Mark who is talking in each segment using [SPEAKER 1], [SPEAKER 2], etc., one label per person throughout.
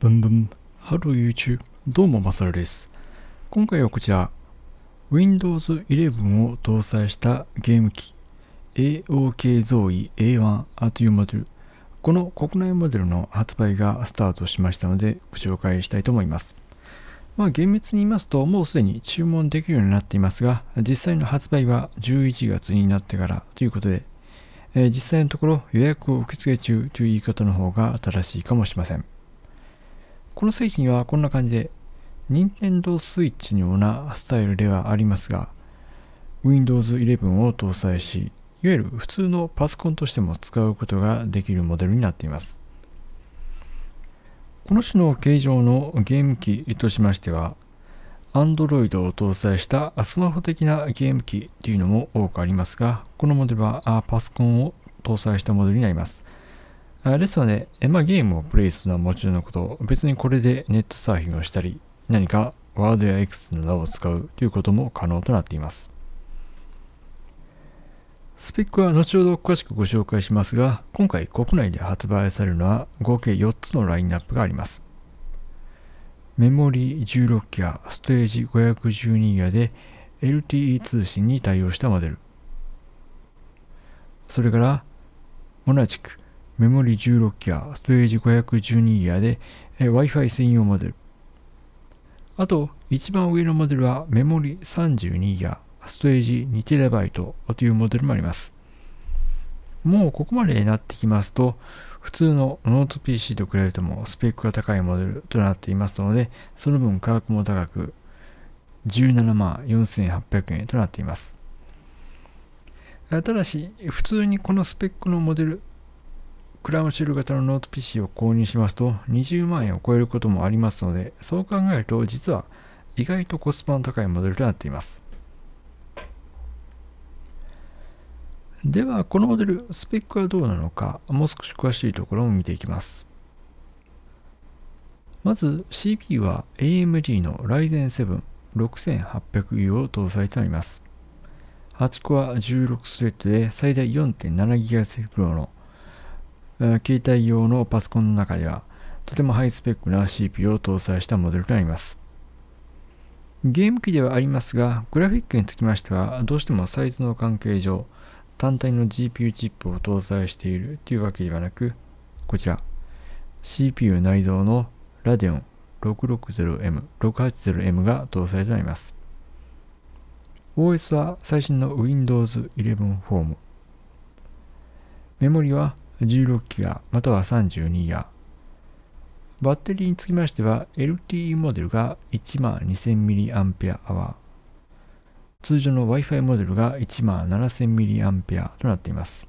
[SPEAKER 1] ブンブン、ハロー YouTube、どうもマサルです。今回はこちら、Windows 11を搭載したゲーム機、AOK ゾ位 A1 というモデル、この国内モデルの発売がスタートしましたので、ご紹介したいと思います。まあ、厳密に言いますと、もうすでに注文できるようになっていますが、実際の発売は11月になってからということで、えー、実際のところ予約を受付中という言い方の方が正しいかもしれません。この製品はこんな感じで、Nintendo Switch のようなスタイルではありますが、Windows 11を搭載し、いわゆる普通のパソコンとしても使うことができるモデルになっています。この種の形状のゲーム機としましては、Android を搭載したスマホ的なゲーム機というのも多くありますが、このモデルはパソコンを搭載したモデルになります。あですので、ね、まあ、ゲームをプレイするのはもちろんのこと、別にこれでネットサーフィンをしたり、何かワードや X などを使うということも可能となっています。スペックは後ほど詳しくご紹介しますが、今回国内で発売されるのは合計4つのラインナップがあります。メモリー 16GB、ステージ5 1 2ギガで LTE 通信に対応したモデル。それから、同じくメモリ16ギガ、ストレージ512ギアで、Wi-Fi 専用モデル。あと、一番上のモデルはメモリ32ギア、ストレージ 2TB というモデルもあります。もうここまでになってきますと、普通のノート PC と比べてもスペックが高いモデルとなっていますので、その分価格も高く、17万4800円となっています。ただし、普通にこのスペックのモデルクラムシェル型のノート PC を購入しますと20万円を超えることもありますのでそう考えると実は意外とコスパの高いモデルとなっていますではこのモデルスペックはどうなのかもう少し詳しいところも見ていきますまず c p は AMD の Ryzen7-6800U を搭載となります8コア16スレッドで最大 4.7GHz プロの携帯用のパソコンの中ではとてもハイスペックな CPU を搭載したモデルとなります。ゲーム機ではありますが、グラフィックにつきましては、どうしてもサイズの関係上、単体の GPU チップを搭載しているというわけではなく、こちら、CPU 内蔵の Radeon 660M、680M が搭載となります。OS は最新の Windows 11フォームメモリは16ギガまたは32ギガバッテリーにつきましては LTE モデルが 12000mAh 通常の Wi-Fi モデルが 17000mAh となっています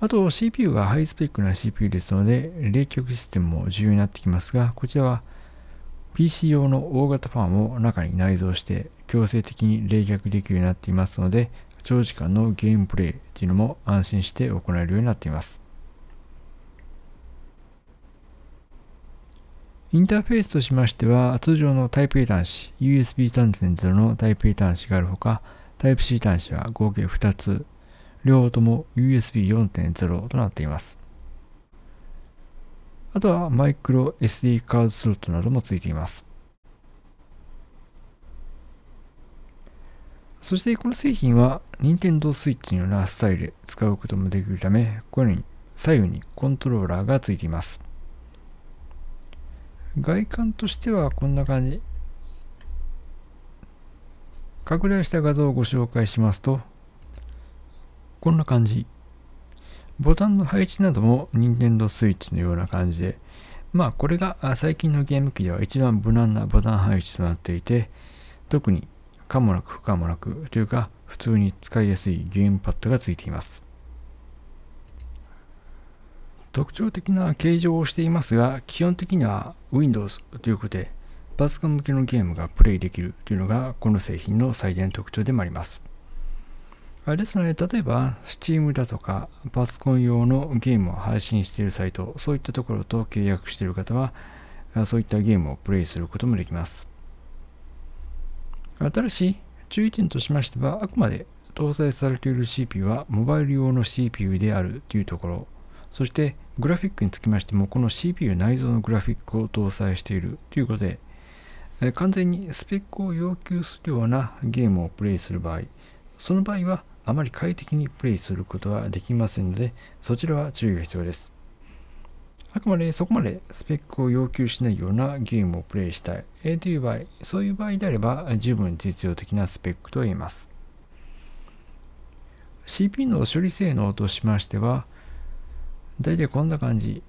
[SPEAKER 1] あと CPU がハイスペックな CPU ですので冷却システムも重要になってきますがこちらは PC 用の大型ファンを中に内蔵して強制的に冷却できるようになっていますので長時間のゲームプレイっていうのも安心して行えるようになっています。インターフェースとしましては、通常の Type-A 端子、USB 3.0の Type-A 端子があるほか、Type-C 端子は合計2つ、両方とも USB4.0 となっています。あとはマイクロ SD カードスロットなどもついています。そしてこの製品は任天堂スイッチのようなスタイルで使うこともできるため、このように左右にコントローラーがついています。外観としてはこんな感じ。拡大した画像をご紹介しますと、こんな感じ。ボタンの配置なども Nintendo Switch のような感じで、まあこれが最近のゲーム機では一番無難なボタン配置となっていて、特に可もなく不可もなくというか普通に使いやすいゲームパッドが付いています特徴的な形状をしていますが基本的には Windows ということでパソコン向けのゲームがプレイできるというのがこの製品の最大の特徴でもありますあですので、例えば Steam だとかパソコン用のゲームを配信しているサイトそういったところと契約している方はそういったゲームをプレイすることもできます新しい注意点としましては、あくまで搭載されている CPU はモバイル用の CPU であるというところ、そしてグラフィックにつきましても、この CPU 内蔵のグラフィックを搭載しているということで、完全にスペックを要求するようなゲームをプレイする場合、その場合はあまり快適にプレイすることはできませんので、そちらは注意が必要です。あくまでそこまでスペックを要求しないようなゲームをプレイしたい、えという場合、そういう場合であれば十分実用的なスペックと言えます。CPU の処理性能としましては、大体こんな感じ。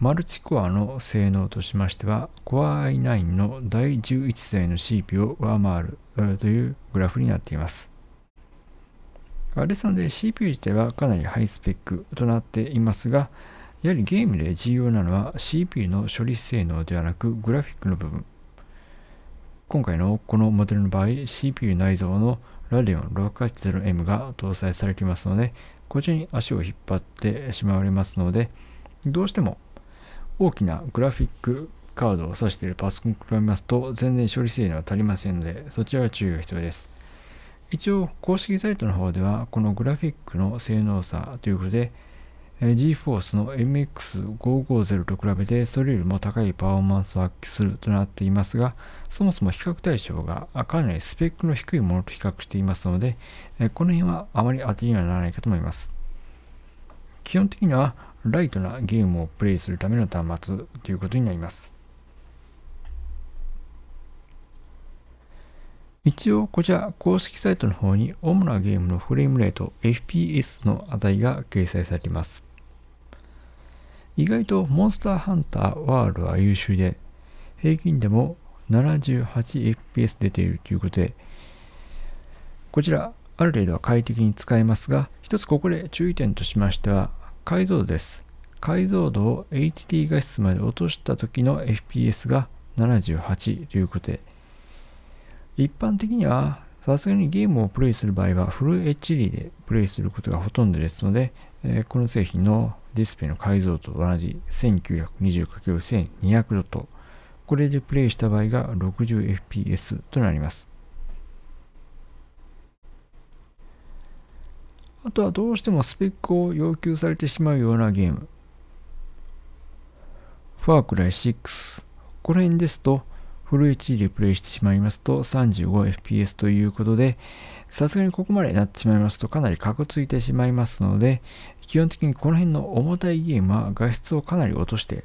[SPEAKER 1] マルチコアの性能としましては、Core i9 の第11世代の CPU を上回るというグラフになっています。ですので CPU 自体はかなりハイスペックとなっていますが、やはりゲームで重要なのは CPU の処理性能ではなくグラフィックの部分。今回のこのモデルの場合、CPU 内蔵の Radeon680M が搭載されていますので、こちらに足を引っ張ってしまわれますので、どうしても大きなグラフィックカードを挿しているパソコンに比べますと全然処理性能は足りませんので、そちらは注意が必要です。一応公式サイトの方ではこのグラフィックの性能差ということで GForce の MX550 と比べてそれよりも高いパフォーマンスを発揮するとなっていますが、そもそも比較対象がかなりスペックの低いものと比較していますので、この辺はあまり当てにはならないかと思います。基本的にはライトなゲームをプレイするための端末ということになります。一応、こちら公式サイトの方に主なゲームのフレームレート FPS の値が掲載されています。意外とモンスターハンターワールドは優秀で、平均でも 78fps 出ているということで、こちら、ある程度は快適に使えますが、一つここで注意点としましては、解像度です。解像度を HD 画質まで落とした時の FPS が78ということで、一般的にはさすがにゲームをプレイする場合はフル HD でプレイすることがほとんどですので、えこの製品のディスプレイの解像度と同じ 1920×1200 度とこれでプレイした場合が 60fps となりますあとはどうしてもスペックを要求されてしまうようなゲームファークライ6この辺ですとフル HD でプレイしてしまいますと 35fps ということで、さすがにここまでなってしまいますとかなりカクついてしまいますので、基本的にこの辺の重たいゲームは画質をかなり落として、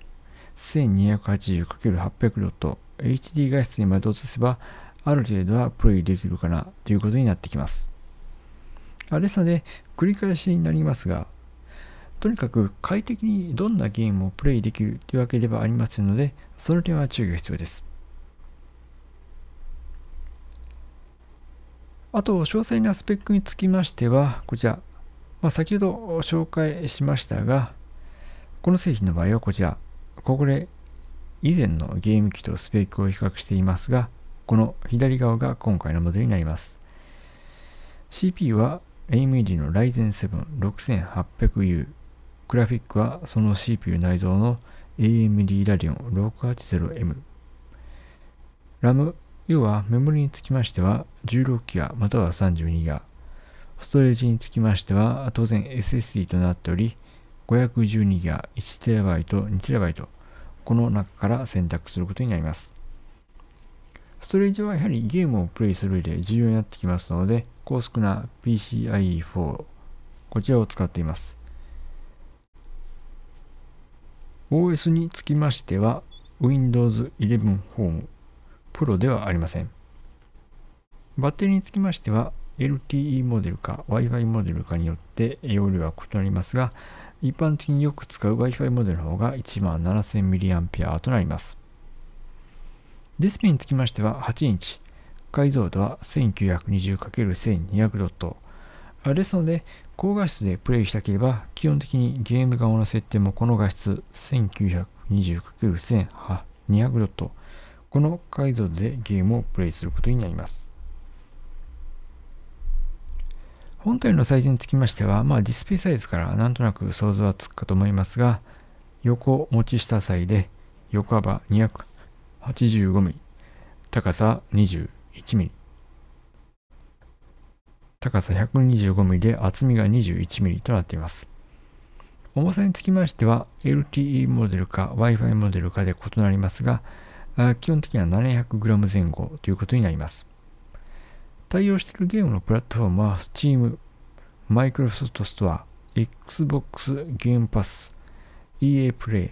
[SPEAKER 1] 1280×800 ドット、HD 画質にまで落とせば、ある程度はプレイできるかなということになってきます。ですので、繰り返しになりますが、とにかく快適にどんなゲームをプレイできるというわけではありませんので、その点は注意が必要です。あと、詳細なスペックにつきましては、こちら、まあ、先ほど紹介しましたが、この製品の場合はこちら、ここで以前のゲーム機とスペックを比較していますが、この左側が今回のモデルになります。CPU は AMD の Ryzen 7 6800U。グラフィックはその CPU 内蔵の AMD Radeon 680M。RAM 要はメモリにつきましては 16GB または 32GB、ストレージにつきましては当然 SSD となっており 512GB、1TB、2TB この中から選択することになります。ストレージはやはりゲームをプレイする上で重要になってきますので、高速な PCIe4、こちらを使っています。OS につきましては、Windows 11 Home プロではありません。バッテリーにつきましては LTE モデルか Wi-Fi モデルかによって容量は異なりますが、一般的によく使う Wi-Fi モデルの方が 17,000mAh となります。ディスプレイにつきましては8インチ、解像度は 1920×1200 ドット。ですので、高画質でプレイしたければ、基本的にゲーム側の設定もこの画質 1920×1200 ドットこの解像度でゲームをプレイすることになります。本体のサイズにつきましては、まあ、ディスプレイサイズからなんとなく想像はつくかと思いますが、横持ちした際で横幅 285mm、高さ 21mm、高さ 125mm で厚みが 21mm となっています。重さにつきましては LTE モデルか Wi-Fi モデルかで異なりますが、基本的には 700g 前後ということになります。対応しているゲームのプラットフォームは Steam、Microsoft Store、Xbox Game Pass、EA Play、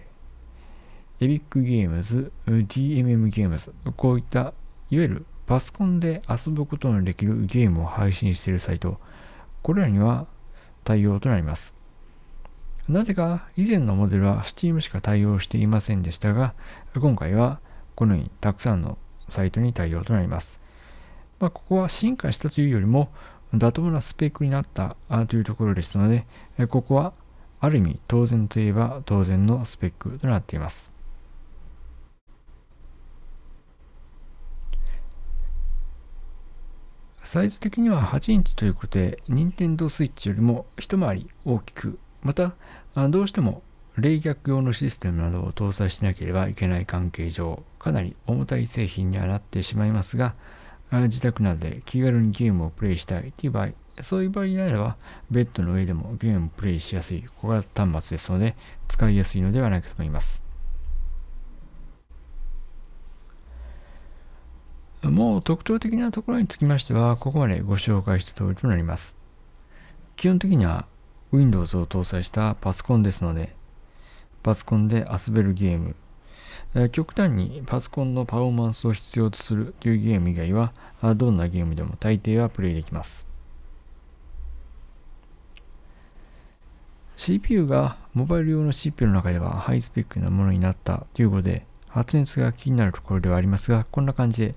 [SPEAKER 1] Epic Games、DMM Games、こういったいわゆるパソコンで遊ぶことのできるゲームを配信しているサイト、これらには対応となります。なぜか以前のモデルは Steam しか対応していませんでしたが、今回はこのようにたくさんのサイトに対応となります。まあ、ここは進化したというよりも妥当なスペックになったというところですので、ここはある意味当然といえば当然のスペックとなっています。サイズ的には8インチということで、任天堂 switch よりも一回り大きく、またどうしても冷却用のシステムなどを搭載しなければいけない関係上、かなり重たい製品にはなってしまいますが、自宅などで気軽にゲームをプレイしたいという場合、そういう場合であれば、ベッドの上でもゲームをプレイしやすい小型端末ですので、使いやすいのではないかと思います。もう特徴的なところにつきましては、ここまでご紹介した通りとなります。基本的には Windows を搭載したパソコンですので、パソコンで遊べるゲーム、極端にパソコンのパフォーマンスを必要とするというゲーム以外は、どんなゲームでも大抵はプレイできます。CPU がモバイル用の CPU の中ではハイスペックなものになったということで、発熱が気になるところではありますが、こんな感じで、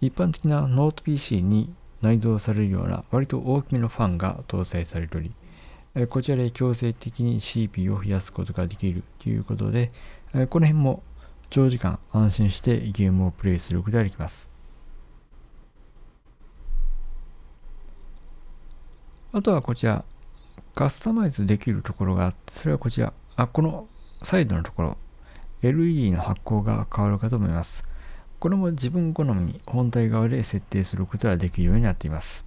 [SPEAKER 1] 一般的なノート PC に内蔵されるような割と大きめのファンが搭載されており、こちらで強制的に CPU を増やすことができるということで、この辺も長時間安心してゲームをプレイすることができます。あとはこちら、カスタマイズできるところがあって、それはこちら、あ、このサイドのところ、LED の発光が変わるかと思います。これも自分好みに本体側で設定することができるようになっています。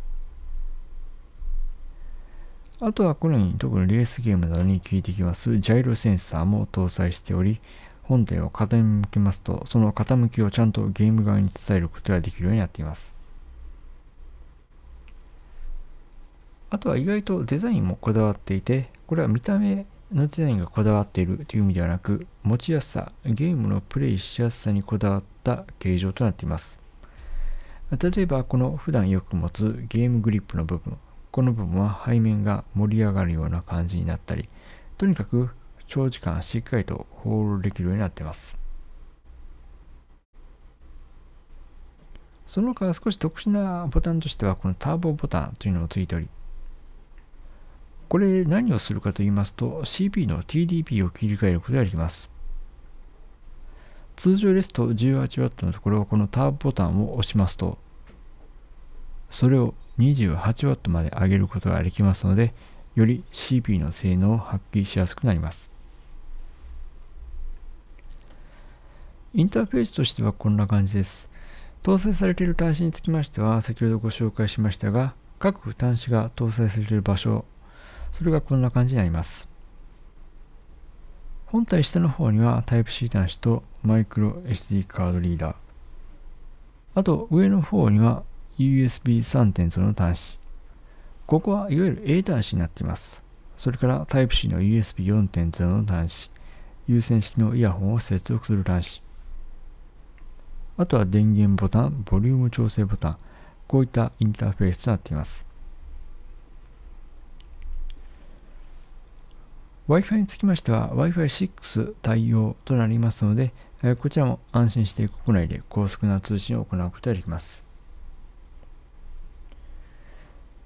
[SPEAKER 1] あとはこのように特にレースゲームなどに効いてきますジャイロセンサーも搭載しており、本体を傾けますと、その傾きをちゃんとゲーム側に伝えることができるようになっています。あとは意外とデザインもこだわっていて、これは見た目のデザインがこだわっているという意味ではなく、持ちやすさ、ゲームのプレイしやすさにこだわった形状となっています。例えば、この普段よく持つゲームグリップの部分、この部分は背面が盛り上がるような感じになったり、とにかく長時間しっかりとホールできるようになってます。その他少し特殊なボタンとしてはこのターボボタンというのをついておりこれ何をするかと言いますと CP の TDP を切り替えることができます通常ですと 18W のところをこのターボボタンを押しますとそれを 28W まで上げることができますのでより CP の性能を発揮しやすくなりますインターフェースとしてはこんな感じです。搭載されている端子につきましては、先ほどご紹介しましたが、各端子が搭載されている場所、それがこんな感じになります。本体下の方には Type-C 端子とマイクロ SD カードリーダー。あと上の方には USB3.0 の端子。ここはいわゆる A 端子になっています。それから Type-C の USB4.0 の端子。有線式のイヤホンを接続する端子。あとは電源ボタン、ボリューム調整ボタン、こういったインターフェースとなっています。Wi-Fi につきましては Wi-Fi6 対応となりますので、こちらも安心して国内で高速な通信を行うことができます。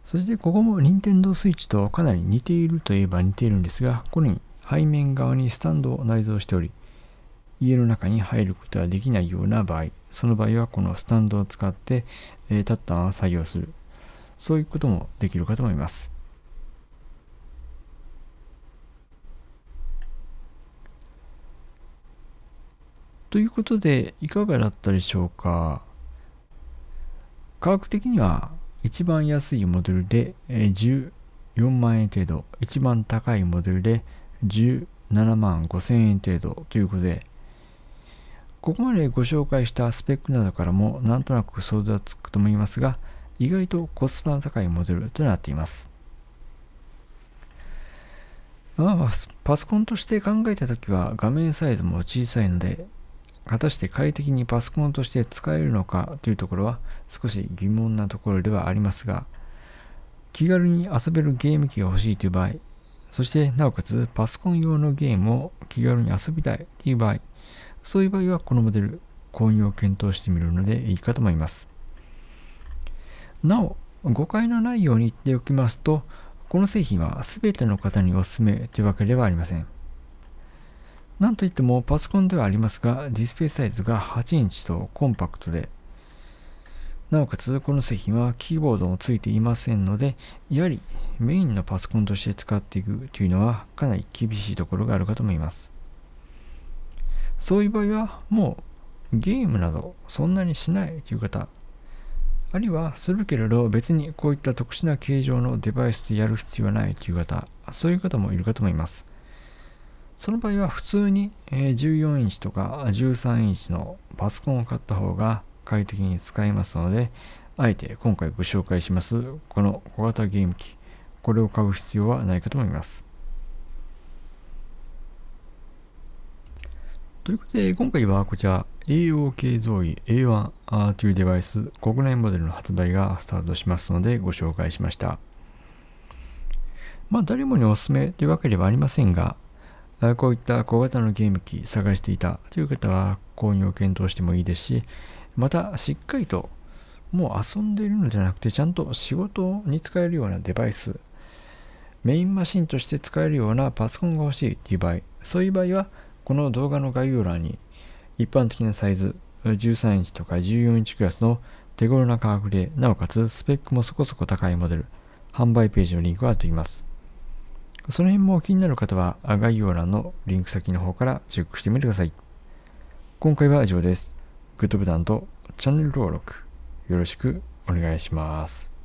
[SPEAKER 1] そしてここも Nintendo Switch とかなり似ているといえば似ているんですが、ここに背面側にスタンドを内蔵しており、家の中に入ることはできないような場合、その場合はこのスタンドを使って、えー、立ったまま作業する。そういうこともできるかと思います。ということで、いかがだったでしょうか価格的には一番安いモデルで14万円程度、一番高いモデルで17万5千円程度ということで、ここまでご紹介したスペックなどからもなんとなく想像つくと思いますが意外とコスパの高いモデルとなっています。まあ、パソコンとして考えた時は画面サイズも小さいので果たして快適にパソコンとして使えるのかというところは少し疑問なところではありますが気軽に遊べるゲーム機が欲しいという場合そしてなおかつパソコン用のゲームを気軽に遊びたいという場合そういう場合はこのモデル、購入を検討してみるのでいいかと思います。なお、誤解のないように言っておきますと、この製品は全ての方におすすめというわけではありません。なんといってもパソコンではありますが、ディスプレイサイズが8インチとコンパクトで、なおかつこの製品はキーボードもついていませんので、やはりメインのパソコンとして使っていくというのはかなり厳しいところがあるかと思います。そういう場合はもうゲームなどそんなにしないという方あるいはするけれど別にこういった特殊な形状のデバイスでやる必要はないという方そういう方もいるかと思いますその場合は普通に14インチとか13インチのパソコンを買った方が快適に使えますのであえて今回ご紹介しますこの小型ゲーム機これを買う必要はないかと思いますということで、今回はこちら、AOK 造イ A1R2 デバイス国内モデルの発売がスタートしますのでご紹介しました。まあ、誰もにおすすめというわけではありませんが、こういった小型のゲーム機探していたという方は購入を検討してもいいですし、またしっかりともう遊んでいるのではなくてちゃんと仕事に使えるようなデバイス、メインマシンとして使えるようなパソコンが欲しいという場合、そういう場合はこの動画の概要欄に一般的なサイズ13インチとか14インチクラスの手頃な価格で、なおかつスペックもそこそこ高いモデル、販売ページのリンクが貼ってます。その辺も気になる方は概要欄のリンク先の方からチェックしてみてください。今回は以上です。グッドボタンとチャンネル登録よろしくお願いします。